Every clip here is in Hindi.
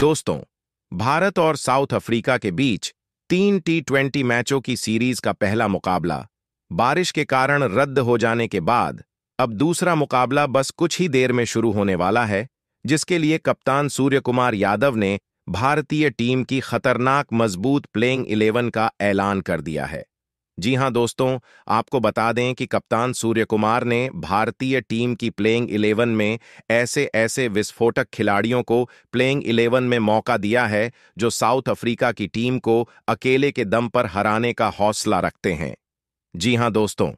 दोस्तों भारत और साउथ अफ्रीका के बीच तीन टी ट्वेंटी मैचों की सीरीज का पहला मुकाबला बारिश के कारण रद्द हो जाने के बाद अब दूसरा मुकाबला बस कुछ ही देर में शुरू होने वाला है जिसके लिए कप्तान सूर्य कुमार यादव ने भारतीय टीम की खतरनाक मजबूत प्लेइंग इलेवन का ऐलान कर दिया है जी हां दोस्तों आपको बता दें कि कप्तान सूर्य कुमार ने भारतीय टीम की प्लेइंग इलेवन में ऐसे ऐसे विस्फोटक खिलाड़ियों को प्लेइंग इलेवन में मौका दिया है जो साउथ अफ्रीका की टीम को अकेले के दम पर हराने का हौसला रखते हैं जी हां दोस्तों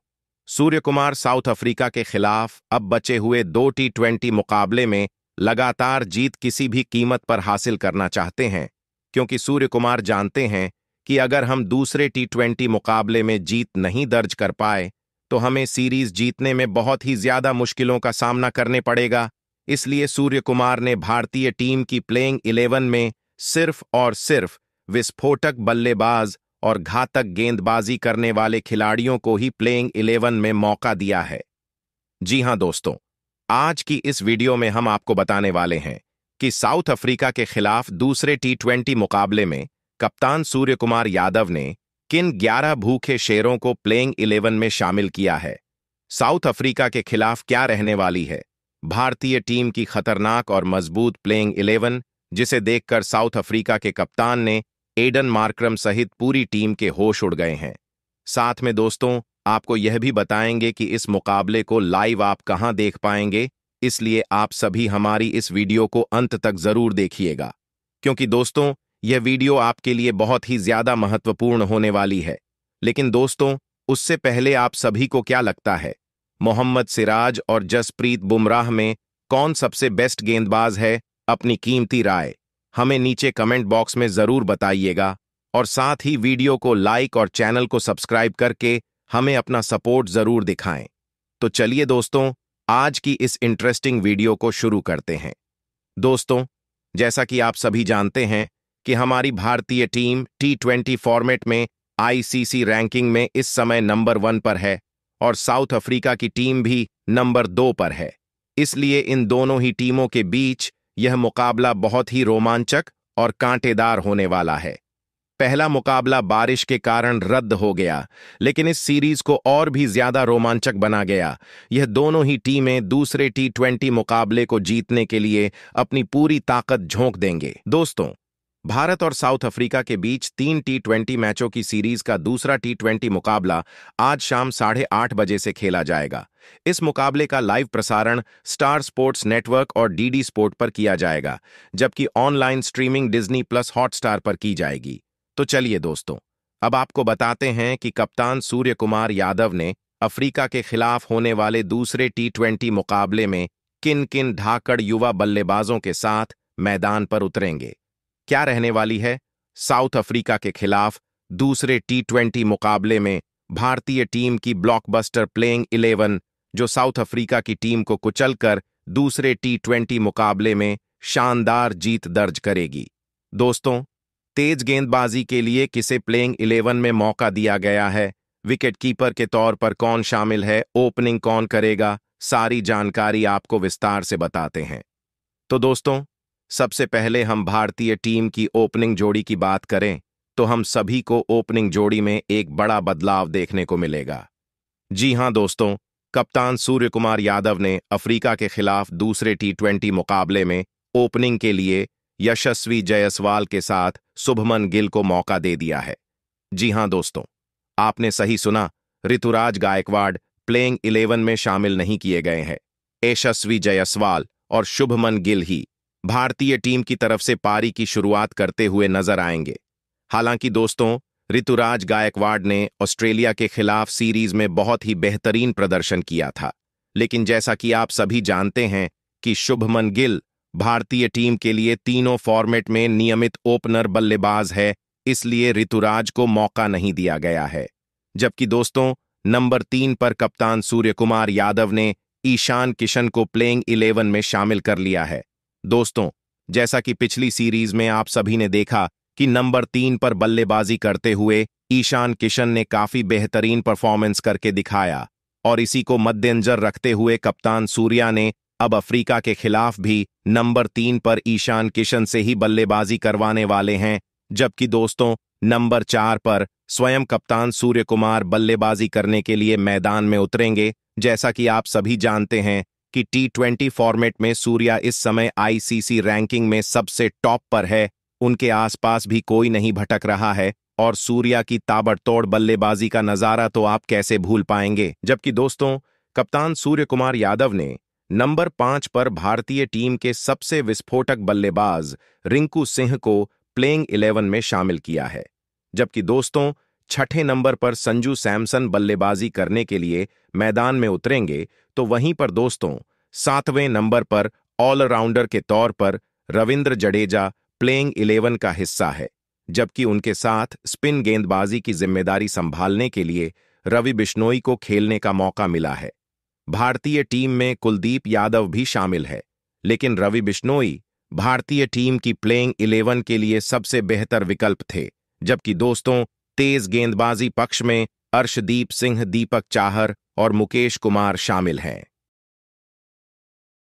सूर्य कुमार साउथ अफ्रीका के खिलाफ अब बचे हुए दो टी ट्वेंटी मुकाबले में लगातार जीत किसी भी कीमत पर हासिल करना चाहते हैं क्योंकि सूर्य कुमार जानते हैं कि अगर हम दूसरे टी ट्वेंटी मुकाबले में जीत नहीं दर्ज कर पाए तो हमें सीरीज जीतने में बहुत ही ज्यादा मुश्किलों का सामना करने पड़ेगा इसलिए सूर्य कुमार ने भारतीय टीम की प्लेइंग इलेवन में सिर्फ और सिर्फ विस्फोटक बल्लेबाज और घातक गेंदबाजी करने वाले खिलाड़ियों को ही प्लेइंग इलेवन में मौका दिया है जी हां दोस्तों आज की इस वीडियो में हम आपको बताने वाले हैं कि साउथ अफ्रीका के खिलाफ दूसरे टी ट्वेंटी मुकाबले में कप्तान सूर्य कुमार यादव ने किन 11 भूखे शेरों को प्लेइंग 11 में शामिल किया है साउथ अफ्रीका के खिलाफ क्या रहने वाली है भारतीय टीम की खतरनाक और मजबूत प्लेइंग 11 जिसे देखकर साउथ अफ्रीका के कप्तान ने एडन मार्क्रम सहित पूरी टीम के होश उड़ गए हैं साथ में दोस्तों आपको यह भी बताएंगे कि इस मुकाबले को लाइव आप कहां देख पाएंगे इसलिए आप सभी हमारी इस वीडियो को अंत तक जरूर देखिएगा क्योंकि दोस्तों यह वीडियो आपके लिए बहुत ही ज्यादा महत्वपूर्ण होने वाली है लेकिन दोस्तों उससे पहले आप सभी को क्या लगता है मोहम्मद सिराज और जसप्रीत बुमराह में कौन सबसे बेस्ट गेंदबाज है अपनी कीमती राय हमें नीचे कमेंट बॉक्स में ज़रूर बताइएगा और साथ ही वीडियो को लाइक और चैनल को सब्सक्राइब करके हमें अपना सपोर्ट ज़रूर दिखाएं तो चलिए दोस्तों आज की इस इंटरेस्टिंग वीडियो को शुरू करते हैं दोस्तों जैसा कि आप सभी जानते हैं कि हमारी भारतीय टीम टी ट्वेंटी फॉर्मेट में आईसीसी रैंकिंग में इस समय नंबर वन पर है और साउथ अफ्रीका की टीम भी नंबर दो पर है इसलिए इन दोनों ही टीमों के बीच यह मुकाबला बहुत ही रोमांचक और कांटेदार होने वाला है पहला मुकाबला बारिश के कारण रद्द हो गया लेकिन इस सीरीज को और भी ज्यादा रोमांचक बना गया यह दोनों ही टीमें दूसरे टी ट्वेंटी मुकाबले को जीतने के लिए अपनी पूरी ताकत झोंक देंगे दोस्तों भारत और साउथ अफ्रीका के बीच तीन टी ट्वेंटी मैचों की सीरीज का दूसरा टी ट्वेंटी मुकाबला आज शाम साढ़े आठ बजे से खेला जाएगा इस मुकाबले का लाइव प्रसारण स्टार स्पोर्ट्स नेटवर्क और डीडी स्पोर्ट पर किया जाएगा जबकि online streaming Disney plus Hotstar पर की जाएगी तो चलिए दोस्तों अब आपको बताते हैं कि कप्तान सूर्य कुमार यादव ने अफ्रीका के खिलाफ होने वाले दूसरे टी मुकाबले में किन किन ढाकड़ युवा बल्लेबाजों के साथ मैदान पर उतरेंगे क्या रहने वाली है साउथ अफ्रीका के खिलाफ दूसरे टी ट्वेंटी मुकाबले में भारतीय टीम की ब्लॉकबस्टर प्लेइंग इलेवन जो साउथ अफ्रीका की टीम को कुचलकर दूसरे टी ट्वेंटी मुकाबले में शानदार जीत दर्ज करेगी दोस्तों तेज गेंदबाजी के लिए किसे प्लेइंग इलेवन में मौका दिया गया है विकेटकीपर के तौर पर कौन शामिल है ओपनिंग कौन करेगा सारी जानकारी आपको विस्तार से बताते हैं तो दोस्तों सबसे पहले हम भारतीय टीम की ओपनिंग जोड़ी की बात करें तो हम सभी को ओपनिंग जोड़ी में एक बड़ा बदलाव देखने को मिलेगा जी हां दोस्तों कप्तान सूर्य कुमार यादव ने अफ्रीका के खिलाफ दूसरे टी मुकाबले में ओपनिंग के लिए यशस्वी जयसवाल के साथ शुभमन गिल को मौका दे दिया है जी हां दोस्तों आपने सही सुना ऋतुराज गायकवाड़ प्लेइंग इलेवन में शामिल नहीं किए गए हैं यशस्वी जयसवाल और शुभमन गिल ही भारतीय टीम की तरफ से पारी की शुरुआत करते हुए नजर आएंगे हालांकि दोस्तों ऋतुराज गायकवाड़ ने ऑस्ट्रेलिया के खिलाफ सीरीज में बहुत ही बेहतरीन प्रदर्शन किया था लेकिन जैसा कि आप सभी जानते हैं कि शुभमन गिल भारतीय टीम के लिए तीनों फॉर्मेट में नियमित ओपनर बल्लेबाज है इसलिए ऋतुराज को मौका नहीं दिया गया है जबकि दोस्तों नंबर तीन पर कप्तान सूर्यकुमार यादव ने ईशान किशन को प्लेइंग इलेवन में शामिल कर लिया है दोस्तों जैसा कि पिछली सीरीज में आप सभी ने देखा कि नंबर तीन पर बल्लेबाजी करते हुए ईशान किशन ने काफी बेहतरीन परफॉर्मेंस करके दिखाया और इसी को मद्देनजर रखते हुए कप्तान सूर्या ने अब अफ्रीका के खिलाफ भी नंबर तीन पर ईशान किशन से ही बल्लेबाजी करवाने वाले हैं जबकि दोस्तों नंबर चार पर स्वयं कप्तान सूर्य कुमार बल्लेबाजी करने के लिए मैदान में उतरेंगे जैसा कि आप सभी जानते हैं कि टी ट्वेंटी फॉर्मेट में सूर्या इस समय आईसीसी रैंकिंग में सबसे टॉप पर है उनके आसपास भी कोई नहीं भटक रहा है और सूर्या की ताबड़तोड़ बल्लेबाजी का नज़ारा तो आप कैसे भूल पाएंगे जबकि दोस्तों कप्तान सूर्य कुमार यादव ने नंबर पांच पर भारतीय टीम के सबसे विस्फोटक बल्लेबाज रिंकू सिंह को प्लेइंग इलेवन में शामिल किया है जबकि दोस्तों छठे नंबर पर संजू सैमसन बल्लेबाजी करने के लिए मैदान में उतरेंगे तो वहीं पर दोस्तों सातवें नंबर पर ऑलराउंडर के तौर पर रविंद्र जडेजा प्लेइंग इलेवन का हिस्सा है जबकि उनके साथ स्पिन गेंदबाजी की जिम्मेदारी संभालने के लिए रवि बिश्नोई को खेलने का मौका मिला है भारतीय टीम में कुलदीप यादव भी शामिल है लेकिन रवि बिश्नोई भारतीय टीम की प्लेइंग इलेवन के लिए सबसे बेहतर विकल्प थे जबकि दोस्तों तेज गेंदबाजी पक्ष में अर्शदीप सिंह दीपक चाहर और मुकेश कुमार शामिल हैं